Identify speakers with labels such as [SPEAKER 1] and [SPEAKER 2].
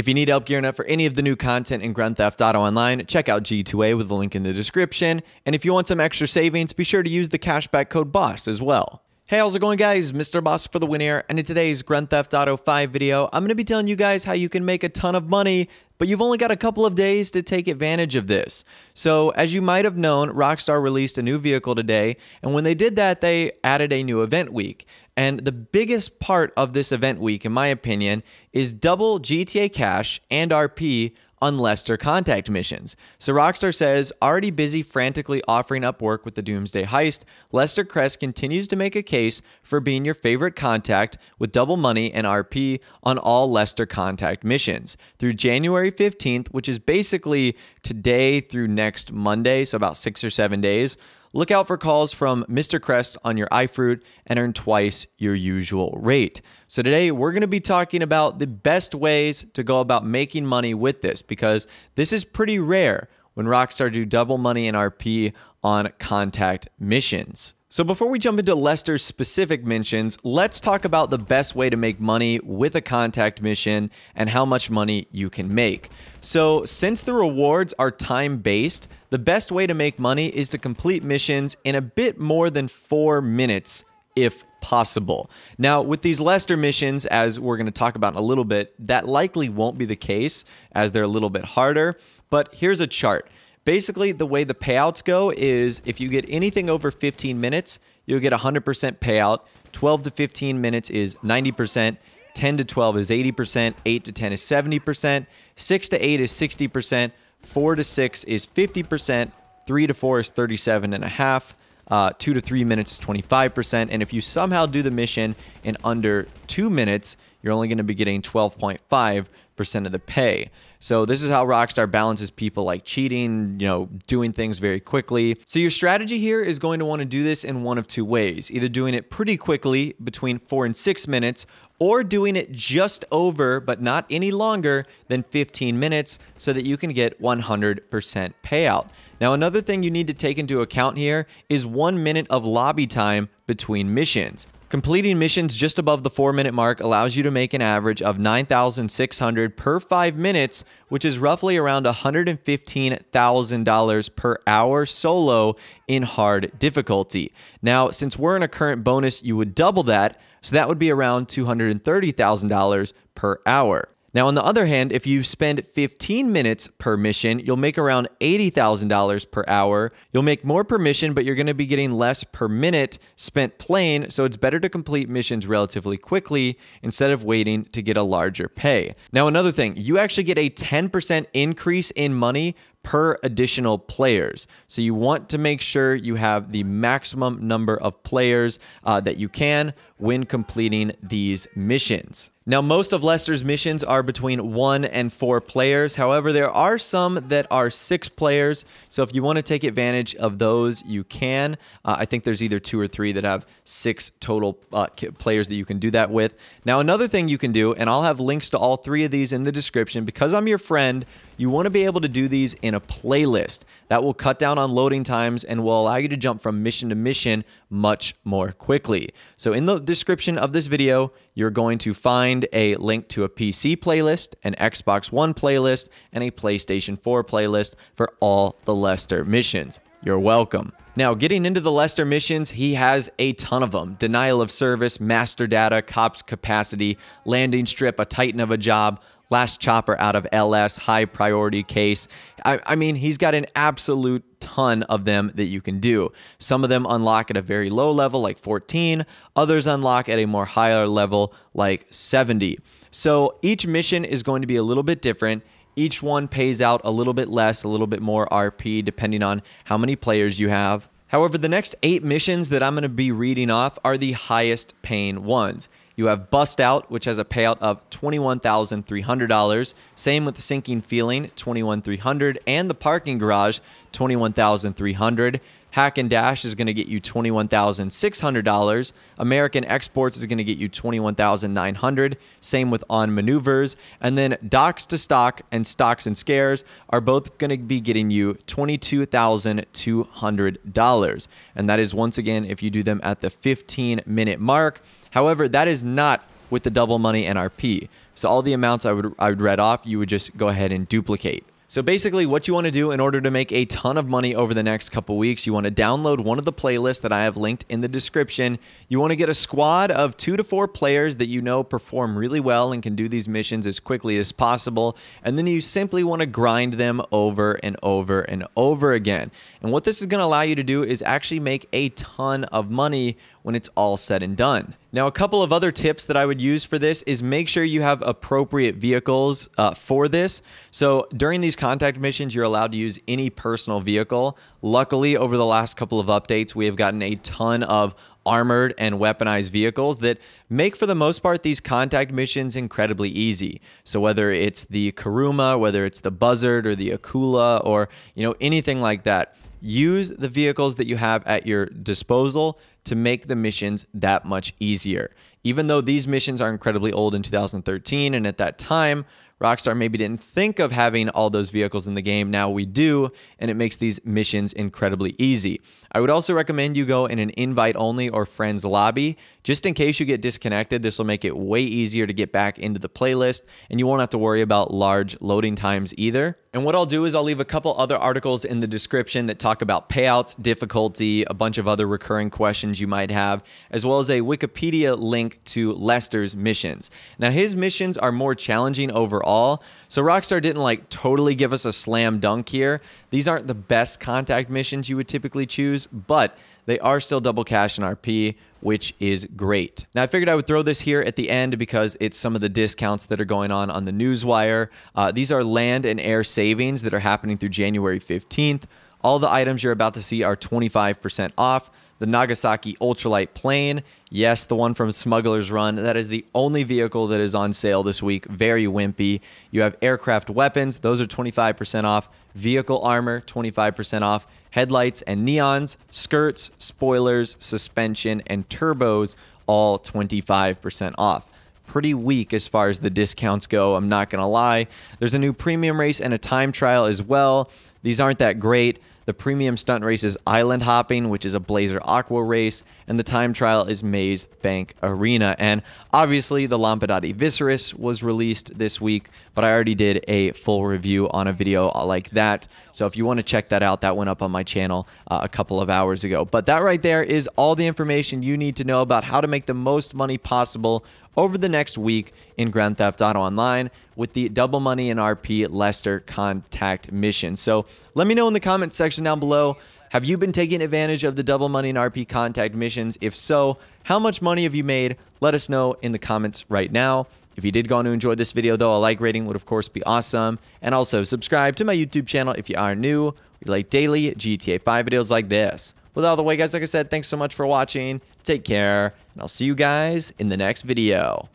[SPEAKER 1] If you need help gearing up for any of the new content in Grand Theft Auto Online, check out G2A with the link in the description. And if you want some extra savings, be sure to use the cashback code BOSS as well. Hey, how's it going guys? Mr. Boss for the win here, and in today's Grand Theft Auto 5 video, I'm going to be telling you guys how you can make a ton of money but you've only got a couple of days to take advantage of this. So, as you might have known, Rockstar released a new vehicle today, and when they did that, they added a new event week. And the biggest part of this event week, in my opinion, is double GTA Cash and RP unless they're contact missions. So Rockstar says, already busy frantically offering up work with the Doomsday heist, Lester Crest continues to make a case for being your favorite contact with double money and RP on all Lester contact missions through January 15th, which is basically today through next Monday, so about six or seven days. Look out for calls from Mr. Crest on your iFruit and earn twice your usual rate. So, today we're gonna be talking about the best ways to go about making money with this because this is pretty rare when Rockstar do double money and RP on contact missions. So before we jump into Lester's specific mentions, let's talk about the best way to make money with a contact mission and how much money you can make. So since the rewards are time-based, the best way to make money is to complete missions in a bit more than four minutes if possible. Now, with these Lester missions, as we're going to talk about in a little bit, that likely won't be the case as they're a little bit harder. But here's a chart. Basically, the way the payouts go is if you get anything over 15 minutes, you'll get 100% payout. 12 to 15 minutes is 90%. 10 to 12 is 80%, 8 to 10 is 70%, 6 to 8 is 60%, 4 to 6 is 50%, 3 to 4 is 37 and a half, uh, 2 to 3 minutes is 25%, and if you somehow do the mission in under 2 minutes, you're only going to be getting 12.5 percent of the pay. So this is how Rockstar balances people like cheating, you know, doing things very quickly. So your strategy here is going to want to do this in one of two ways, either doing it pretty quickly between four and six minutes or doing it just over but not any longer than 15 minutes so that you can get 100% payout. Now, another thing you need to take into account here is one minute of lobby time between missions. Completing missions just above the four minute mark allows you to make an average of 9,600 per five minutes, which is roughly around $115,000 per hour solo in hard difficulty. Now, since we're in a current bonus, you would double that so that would be around $230,000 per hour. Now, on the other hand, if you spend 15 minutes per mission, you'll make around $80,000 per hour. You'll make more per mission, but you're going to be getting less per minute spent playing, so it's better to complete missions relatively quickly instead of waiting to get a larger pay. Now, another thing, you actually get a 10% increase in money per additional players. So you want to make sure you have the maximum number of players uh, that you can when completing these missions. Now, most of Lester's missions are between one and four players. However, there are some that are six players. So if you want to take advantage of those, you can. Uh, I think there's either two or three that have six total uh, players that you can do that with. Now, another thing you can do, and I'll have links to all three of these in the description because I'm your friend. You want to be able to do these in a playlist. That will cut down on loading times and will allow you to jump from mission to mission much more quickly. So in the description of this video, you're going to find a link to a PC playlist, an Xbox One playlist, and a PlayStation 4 playlist for all the Lester missions. You're welcome. Now, getting into the Lester missions, he has a ton of them denial of service, master data, cops capacity, landing strip, a titan of a job, last chopper out of LS, high priority case. I, I, mean, he's got an absolute ton of them that you can do. Some of them unlock at a very low level, like 14, others unlock at a more higher level, like 70. So each mission is going to be a little bit different. Each one pays out a little bit less, a little bit more RP, depending on how many players you have. However, the next eight missions that I'm going to be reading off are the highest paying ones. You have Bust Out, which has a payout of $21,300. Same with the Sinking Feeling, 21300 And the Parking Garage, 21300 Hack and Dash is going to get you $21,600. American Exports is going to get you $21,900. Same with On Maneuvers. And then docks to Stock and Stocks and Scares are both going to be getting you $22,200. And that is once again if you do them at the 15 minute mark. However, that is not with the double money NRP. So all the amounts I would, I would read off, you would just go ahead and duplicate. So basically what you want to do in order to make a ton of money over the next couple weeks, you want to download one of the playlists that I have linked in the description. You want to get a squad of two to four players that you know perform really well and can do these missions as quickly as possible. And then you simply want to grind them over and over and over again. And what this is going to allow you to do is actually make a ton of money when it's all said and done. Now, a couple of other tips that I would use for this is make sure you have appropriate vehicles uh, for this. So during these contact missions, you're allowed to use any personal vehicle. Luckily, over the last couple of updates, we have gotten a ton of armored and weaponized vehicles that make, for the most part, these contact missions incredibly easy. So whether it's the Karuma, whether it's the Buzzard or the Akula or, you know, anything like that, use the vehicles that you have at your disposal to make the missions that much easier. Even though these missions are incredibly old in 2013, and at that time, Rockstar maybe didn't think of having all those vehicles in the game. Now we do, and it makes these missions incredibly easy. I would also recommend you go in an invite only or friends lobby. Just in case you get disconnected, this will make it way easier to get back into the playlist and you won't have to worry about large loading times either. And what I'll do is I'll leave a couple other articles in the description that talk about payouts, difficulty, a bunch of other recurring questions you might have, as well as a Wikipedia link to Lester's missions. Now, his missions are more challenging overall, so Rockstar didn't like totally give us a slam dunk here. These aren't the best contact missions you would typically choose, but they are still double cash and RP, which is great. Now, I figured I would throw this here at the end because it's some of the discounts that are going on on the Newswire. Uh, these are land and air savings that are happening through January 15th. All the items you're about to see are 25% off. The Nagasaki Ultralight Plane, yes, the one from Smuggler's Run, that is the only vehicle that is on sale this week. Very wimpy. You have aircraft weapons, those are 25% off. Vehicle armor, 25% off headlights and neons, skirts, spoilers, suspension, and turbos, all 25% off pretty weak as far as the discounts go. I'm not going to lie. There's a new premium race and a time trial as well. These aren't that great. The premium stunt race is Island Hopping, which is a Blazer Aqua race, and the time trial is Maze Bank Arena. And obviously, the Lampadati Viscerus was released this week, but I already did a full review on a video like that. So if you want to check that out, that went up on my channel uh, a couple of hours ago. But that right there is all the information you need to know about how to make the most money possible over the next week in Grand Theft Auto Online with the Double Money and RP Lester Contact mission. So let me know in the comment section down below. Have you been taking advantage of the double money and RP contact missions? If so, how much money have you made? Let us know in the comments right now. If you did go on to enjoy this video, though, a like rating would, of course, be awesome. And also, subscribe to my YouTube channel if you are new. We like daily GTA 5 videos like this. With all the way, guys, like I said, thanks so much for watching. Take care, and I'll see you guys in the next video.